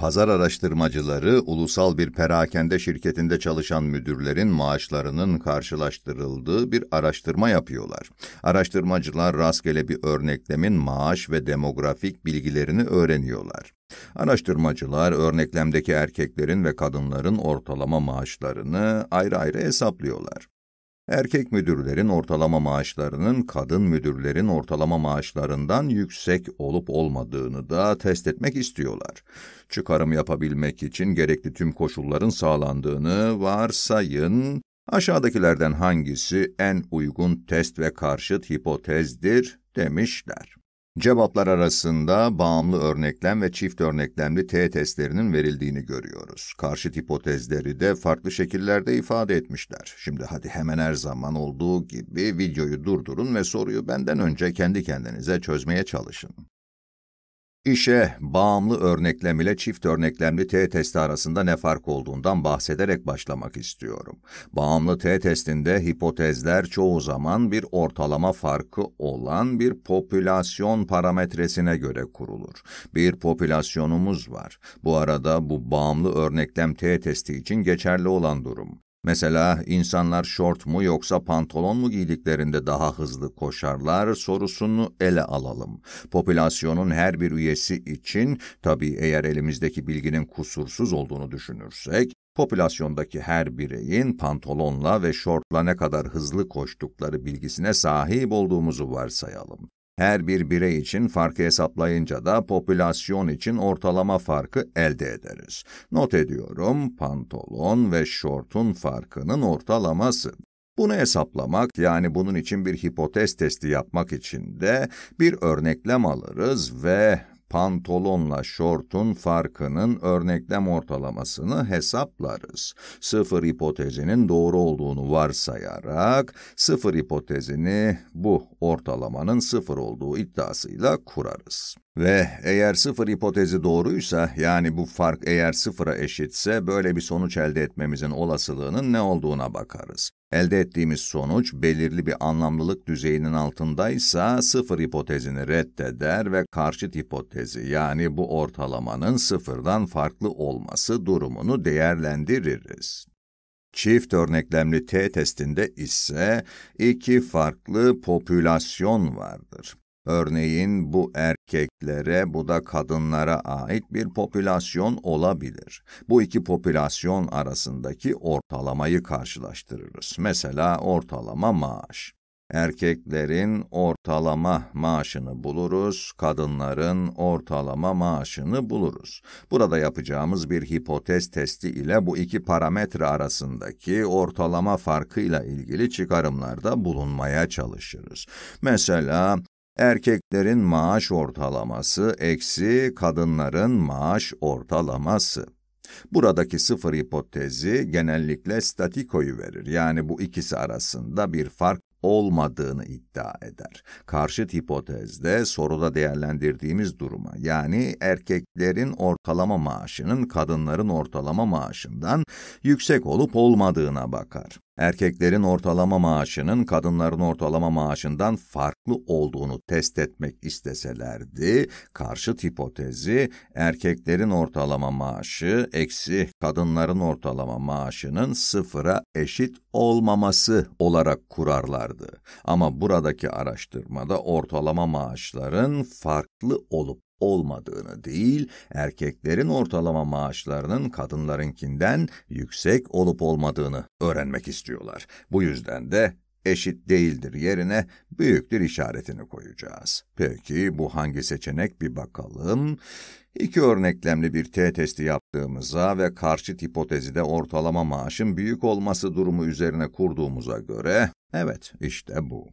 pazar araştırmacıları ulusal bir perakende şirketinde çalışan müdürlerin maaşlarının karşılaştırıldığı bir araştırma yapıyorlar. Araştırmacılar rastgele bir örneklemin maaş ve demografik bilgilerini öğreniyorlar. Araştırmacılar örneklemdeki erkeklerin ve kadınların ortalama maaşlarını ayrı ayrı hesaplıyorlar erkek müdürlerin ortalama maaşlarının kadın müdürlerin ortalama maaşlarından yüksek olup olmadığını da test etmek istiyorlar. Çıkarım yapabilmek için gerekli tüm koşulların sağlandığını varsayın. Aşağıdakilerden hangisi en uygun test ve karşıt hipotezdir demişler. Cevaplar arasında bağımlı örneklem ve çift örneklemli T testlerinin verildiğini görüyoruz. Karşıt hipotezleri de farklı şekillerde ifade etmişler. Şimdi hadi hemen her zaman olduğu gibi videoyu durdurun ve soruyu benden önce kendi kendinize çözmeye çalışın. İşe bağımlı örneklem ile çift örneklemli T testi arasında ne fark olduğundan bahsederek başlamak istiyorum. Bağımlı T testinde hipotezler çoğu zaman bir ortalama farkı olan bir popülasyon parametresine göre kurulur. Bir popülasyonumuz var. Bu arada bu bağımlı örneklem T testi için geçerli olan durum. Mesela insanlar şort mu yoksa pantolon mu giydiklerinde daha hızlı koşarlar sorusunu ele alalım. Popülasyonun her bir üyesi için, tabii eğer elimizdeki bilginin kusursuz olduğunu düşünürsek, popülasyondaki her bireyin pantolonla ve şortla ne kadar hızlı koştukları bilgisine sahip olduğumuzu varsayalım. Her bir birey için farkı hesaplayınca da popülasyon için ortalama farkı elde ederiz. Not ediyorum pantolon ve şortun farkının ortalaması. Bunu hesaplamak yani bunun için bir hipotez testi yapmak için de bir örneklem alırız ve pantolonla şortun farkının örneklem ortalamasını hesaplarız. Sıfır hipotezinin doğru olduğunu varsayarak sıfır hipotezini bu ortalamanın sıfır olduğu iddiasıyla kurarız. Ve eğer sıfır hipotezi doğruysa, yani bu fark eğer sıfıra eşitse, böyle bir sonuç elde etmemizin olasılığının ne olduğuna bakarız. Elde ettiğimiz sonuç belirli bir anlamlılık düzeyinin altındaysa sıfır hipotezini reddeder ve karşıt hipotezi yani bu ortalamanın sıfırdan farklı olması durumunu değerlendiririz. Çift örneklemli T testinde ise iki farklı popülasyon vardır. Örneğin bu erkeklere, bu da kadınlara ait bir popülasyon olabilir. Bu iki popülasyon arasındaki ortalamayı karşılaştırırız. Mesela ortalama maaş. Erkeklerin ortalama maaşını buluruz, kadınların ortalama maaşını buluruz. Burada yapacağımız bir hipotez testi ile bu iki parametre arasındaki ortalama farkıyla ilgili çıkarımlarda bulunmaya çalışırız. Mesela erkeklerin maaş ortalaması eksi kadınların maaş ortalaması. Buradaki sıfır hipotezi genellikle statikoyu verir. Yani bu ikisi arasında bir fark olmadığını iddia eder. Karşıt hipotezde soruda değerlendirdiğimiz duruma yani erkeklerin ortalama maaşının kadınların ortalama maaşından yüksek olup olmadığına bakar erkeklerin ortalama maaşının kadınların ortalama maaşından farklı olduğunu test etmek isteselerdi, karşıt hipotezi erkeklerin ortalama maaşı eksi kadınların ortalama maaşının sıfıra eşit olmaması olarak kurarlardı. Ama buradaki araştırmada ortalama maaşların farklı olup olmadığını değil, erkeklerin ortalama maaşlarının kadınlarınkinden yüksek olup olmadığını öğrenmek istiyorlar. Bu yüzden de eşit değildir yerine büyüktür işaretini koyacağız. Peki bu hangi seçenek bir bakalım. İki örneklemli bir T testi yaptığımıza ve karşı hipotezi de ortalama maaşın büyük olması durumu üzerine kurduğumuza göre evet işte bu.